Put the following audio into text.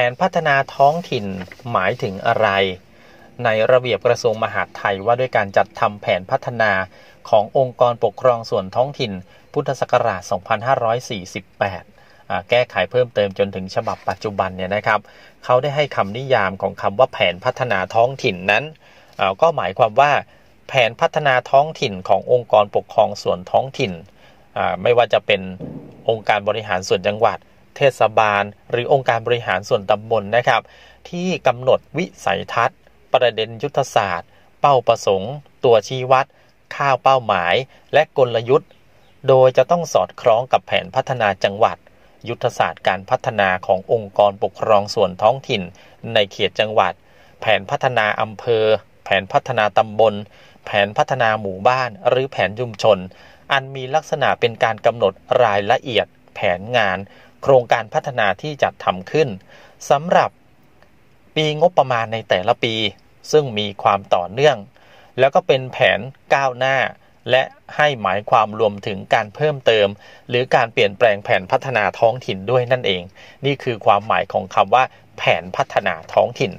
แผนพัฒนาท้องถิ่นหมายถึงอะไร ในระเบียบกระทรวงมหาดไทยว่า ด้วยการจัดทำแผนพัฒนาขององค์กรปกครองส่วนท้องถิ่น พุทธศักราช 2548 แก้ไขเพิ่มเติมจนถึงฉบับปัจจุบันเนี่ยนะครับเขาได้ให้คำนิยามของคำว่าแผนพัฒนาท้องถิ่นนั้น ก็หมายความว่าแผนพัฒนาท้องถิ่นขององค์กรปกครองส่วนท้องถิ่นไม่ว่าจะเป็นองค์การบริหารส่วนจังหวัดเทศบาลหรือองค์การบริหารส่วนตำบลนนะครับ ที่กำหนดวิสัยทัศน์ ประเด็นยุทธศาสตร์ เป้าประสงค์ ตัวชี้วัดข้าวเป้าหมายและกลยุทธ์ โดยจะต้องสอดคล้องกับแผนพัฒนาจังหวัด ยุทธศาสตร์การพัฒนาขององค์กรปกครองส่วนท้องถิ่น ในเขตจังหวัด แผนพัฒนาอำเภอ แผนพัฒนาตำบล แผนพัฒนาหมู่บ้านหรือแผนชุมชน อันมีลักษณะเป็นการกำหนดรายละเอียด แผนงานโครงการพัฒนาที่จัดทำขึ้นสำหรับ ปีงบประมาณในแต่ละปี ซึ่งมีความต่อเนื่อง แล้วก็เป็นแผนก้าวหน้า และให้หมายความรวมถึงการเพิ่มเติม หรือการเปลี่ยนแปลงแผนพัฒนาท้องถิ่นด้วยนั่นเอง นี่คือความหมายของคำว่า แผนพัฒนาท้องถิ่น